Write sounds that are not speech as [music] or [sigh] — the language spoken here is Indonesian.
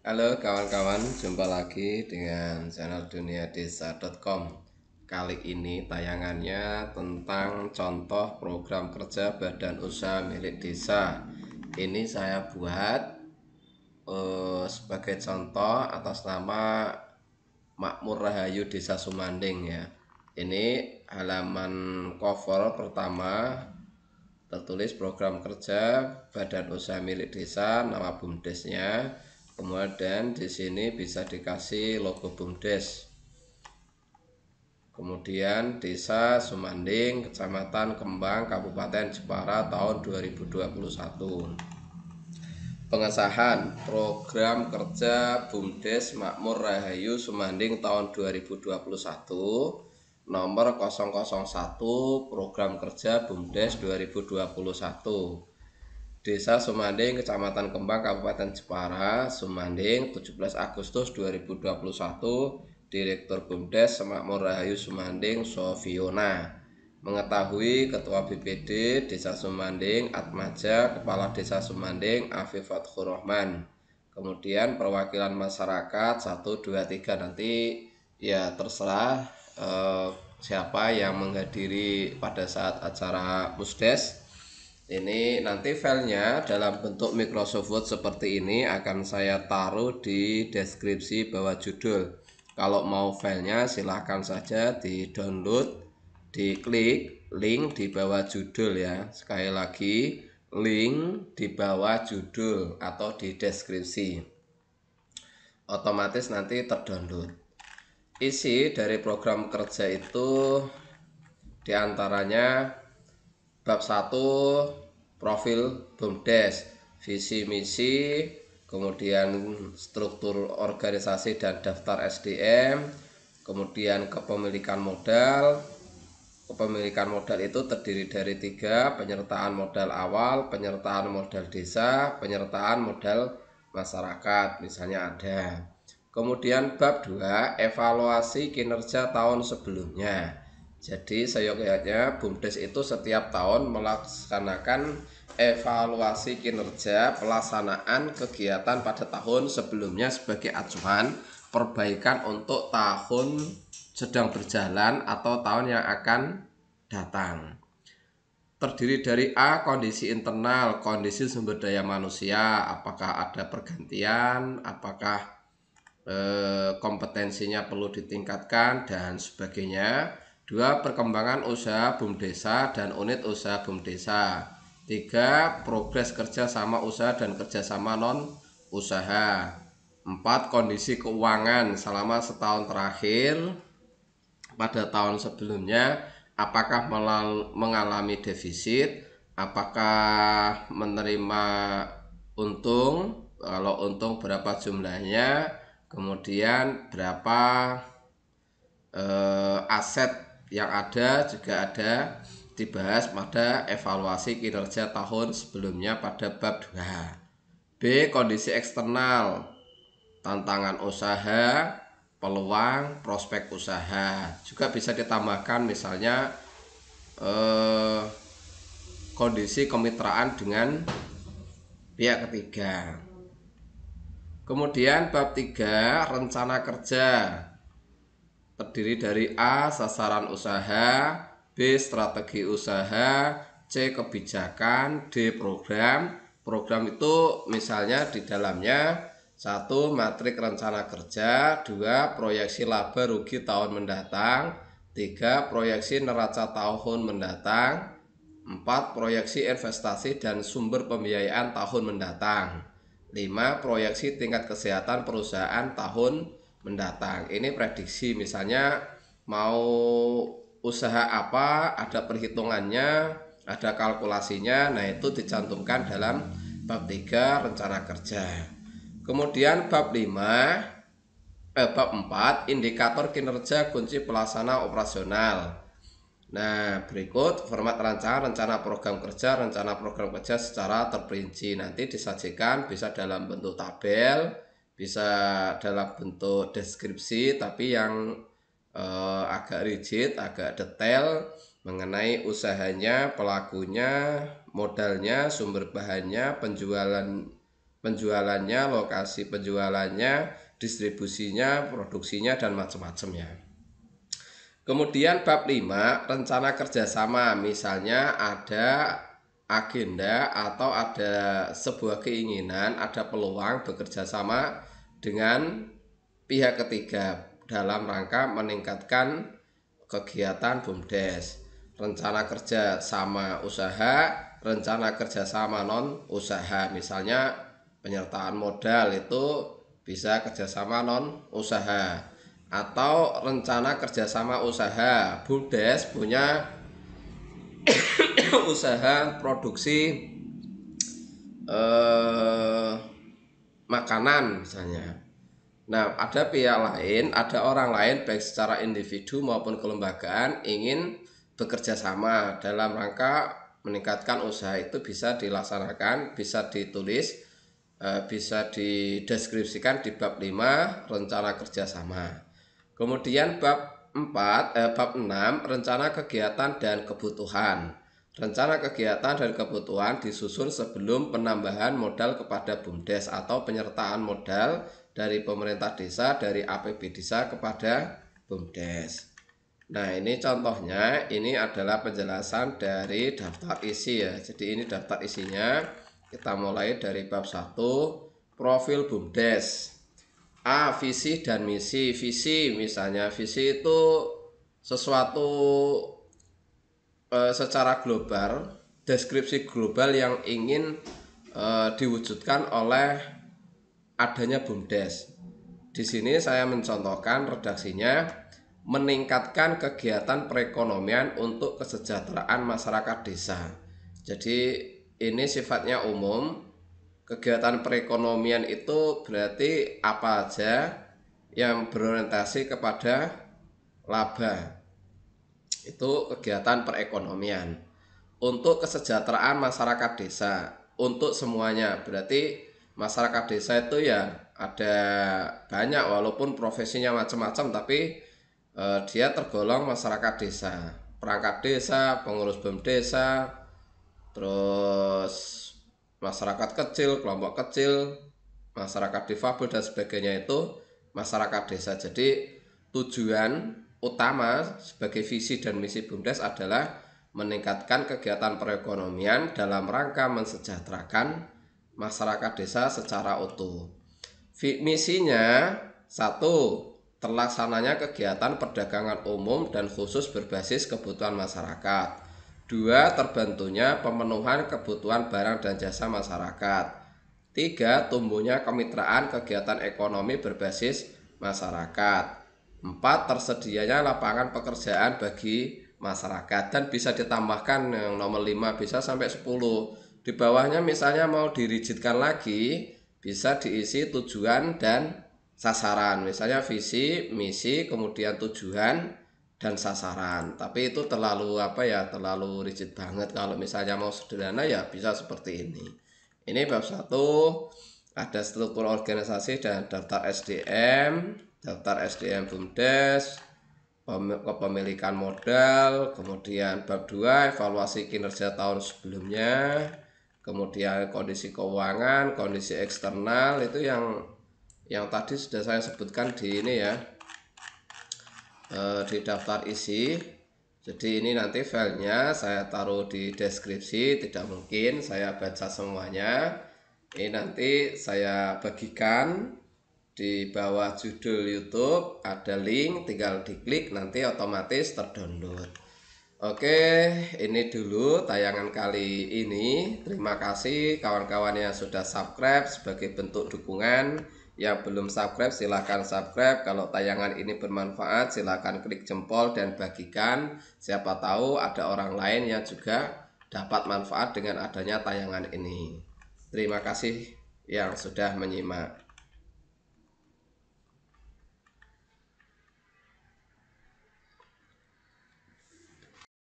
Halo kawan-kawan, jumpa lagi dengan channel dunia desa.com. Kali ini tayangannya tentang contoh program kerja badan usaha milik desa Ini saya buat uh, sebagai contoh atas nama Makmur Rahayu Desa Sumanding ya Ini halaman cover pertama tertulis program kerja badan usaha milik desa nama bumdesnya kemudian di sini bisa dikasih logo BUMDes kemudian desa Sumanding kecamatan Kembang Kabupaten Jepara tahun 2021 pengesahan program kerja BUMDes Makmur Rahayu Sumanding tahun 2021 nomor 001 program kerja BUMDes 2021 Desa Sumanding, Kecamatan Kembang, Kabupaten Jepara, Sumanding, 17 Agustus 2021, Direktur BUMDes Semakmur Rahayu Sumanding, Sofiona. Mengetahui Ketua BPD Desa Sumanding, Atmaja, Kepala Desa Sumanding, Afifat Fatkhur Kemudian perwakilan masyarakat 1, 2, 3 nanti ya terserah eh, siapa yang menghadiri pada saat acara musdes ini nanti filenya dalam bentuk Microsoft Word seperti ini akan saya taruh di deskripsi bawah judul. Kalau mau filenya silahkan saja di download, di klik link di bawah judul ya. Sekali lagi link di bawah judul atau di deskripsi. Otomatis nanti terdownload. Isi dari program kerja itu diantaranya bab 1 profil BUMDes, visi misi, kemudian struktur organisasi dan daftar SDM, kemudian kepemilikan modal. Kepemilikan modal itu terdiri dari tiga, penyertaan modal awal, penyertaan modal desa, penyertaan modal masyarakat, misalnya ada. Kemudian bab 2, evaluasi kinerja tahun sebelumnya. Jadi saya kayaknya BUMDes itu setiap tahun melaksanakan evaluasi kinerja pelaksanaan kegiatan pada tahun sebelumnya sebagai acuan perbaikan untuk tahun sedang berjalan atau tahun yang akan datang. Terdiri dari A kondisi internal, kondisi sumber daya manusia, apakah ada pergantian, apakah eh, kompetensinya perlu ditingkatkan dan sebagainya Dua, perkembangan usaha BUMDESA dan unit usaha BUMDESA. Tiga, progres kerjasama usaha dan kerjasama non-usaha. Empat, kondisi keuangan selama setahun terakhir pada tahun sebelumnya apakah mengalami defisit, apakah menerima untung, kalau untung berapa jumlahnya, kemudian berapa eh, aset yang ada juga ada dibahas pada evaluasi kinerja tahun sebelumnya pada bab 2. B. Kondisi eksternal, tantangan usaha, peluang, prospek usaha. Juga bisa ditambahkan misalnya eh, kondisi kemitraan dengan pihak ketiga. Kemudian bab tiga rencana kerja terdiri dari A. Sasaran usaha B. Strategi usaha C. Kebijakan D. Program Program itu misalnya di dalamnya satu Matrik rencana kerja dua Proyeksi laba rugi tahun mendatang tiga Proyeksi neraca tahun mendatang empat Proyeksi investasi dan sumber pembiayaan tahun mendatang lima Proyeksi tingkat kesehatan perusahaan tahun mendatang. Ini prediksi misalnya mau usaha apa, ada perhitungannya, ada kalkulasinya. Nah, itu dicantumkan dalam bab 3 rencana kerja. Kemudian bab 5 eh, bab 4 indikator kinerja kunci pelaksana operasional. Nah, berikut format rancangan rencana program kerja, rencana program kerja secara terperinci. Nanti disajikan bisa dalam bentuk tabel, bisa dalam bentuk deskripsi tapi yang eh, agak rigid, agak detail mengenai usahanya, pelakunya, modalnya, sumber bahannya, penjualan penjualannya, lokasi penjualannya, distribusinya, produksinya dan macam-macamnya. Kemudian bab 5 rencana kerjasama misalnya ada agenda atau ada sebuah keinginan, ada peluang bekerja sama dengan pihak ketiga dalam rangka meningkatkan kegiatan BUMDes. Rencana kerja sama usaha, rencana kerja sama non usaha. Misalnya penyertaan modal itu bisa kerja sama non usaha atau rencana kerja sama usaha BUMDes punya [coughs] usaha produksi eh, makanan misalnya. Nah, ada pihak lain, ada orang lain baik secara individu maupun kelembagaan ingin bekerja sama dalam rangka meningkatkan usaha itu bisa dilaksanakan, bisa ditulis, eh, bisa dideskripsikan di bab 5 rencana kerjasama. Kemudian bab 4, eh, bab 6 rencana kegiatan dan kebutuhan. Rencana kegiatan dan kebutuhan disusun sebelum penambahan modal kepada BUMDes atau penyertaan modal dari pemerintah desa dari APB desa kepada BUMDes. Nah, ini contohnya ini adalah penjelasan dari daftar isi ya. Jadi ini daftar isinya. Kita mulai dari bab 1 profil BUMDes. A visi dan misi. Visi misalnya visi itu sesuatu Eh, secara global deskripsi global yang ingin uh, diwujudkan oleh adanya bumdes. Di sini saya mencontohkan redaksinya meningkatkan kegiatan perekonomian untuk kesejahteraan masyarakat desa. Jadi ini sifatnya umum. Kegiatan perekonomian itu berarti apa aja yang berorientasi kepada laba. Itu kegiatan perekonomian. Untuk kesejahteraan masyarakat desa, untuk semuanya. Berarti masyarakat desa itu ya ada banyak walaupun profesinya macam-macam tapi eh, dia tergolong masyarakat desa. Perangkat desa, pengurus BEM desa, terus masyarakat kecil, kelompok kecil, masyarakat difabel dan sebagainya itu masyarakat desa. Jadi tujuan utama sebagai visi dan misi BUMDES adalah meningkatkan kegiatan perekonomian dalam rangka mensejahterakan masyarakat desa secara utuh. Misinya satu terlaksananya kegiatan perdagangan umum dan khusus berbasis kebutuhan masyarakat. Dua, terbentuknya pemenuhan kebutuhan barang dan jasa masyarakat. Tiga, tumbuhnya kemitraan kegiatan ekonomi berbasis masyarakat. Empat, tersedianya lapangan pekerjaan bagi masyarakat dan bisa ditambahkan yang nomor lima bisa sampai sepuluh Di bawahnya misalnya mau dirijitkan lagi bisa diisi tujuan dan sasaran. Misalnya visi, misi, kemudian tujuan dan sasaran. Tapi itu terlalu apa ya, terlalu rigid banget kalau misalnya mau sederhana ya bisa seperti ini. Ini bab satu ada struktur organisasi dan daftar SDM daftar SDM BUMDes, kepemilikan modal, kemudian bab 2 evaluasi kinerja tahun sebelumnya, kemudian kondisi keuangan, kondisi eksternal itu yang yang tadi sudah saya sebutkan di ini ya eh, di daftar isi. Jadi ini nanti filenya saya taruh di deskripsi, tidak mungkin saya baca semuanya. Ini nanti saya bagikan di bawah judul YouTube ada link tinggal diklik nanti otomatis terdownload Oke ini dulu tayangan kali ini terima kasih kawan-kawan yang sudah subscribe sebagai bentuk dukungan yang belum subscribe silahkan subscribe kalau tayangan ini bermanfaat silahkan klik jempol dan bagikan siapa tahu ada orang lain yang juga dapat manfaat dengan adanya tayangan ini Terima kasih yang sudah menyimak.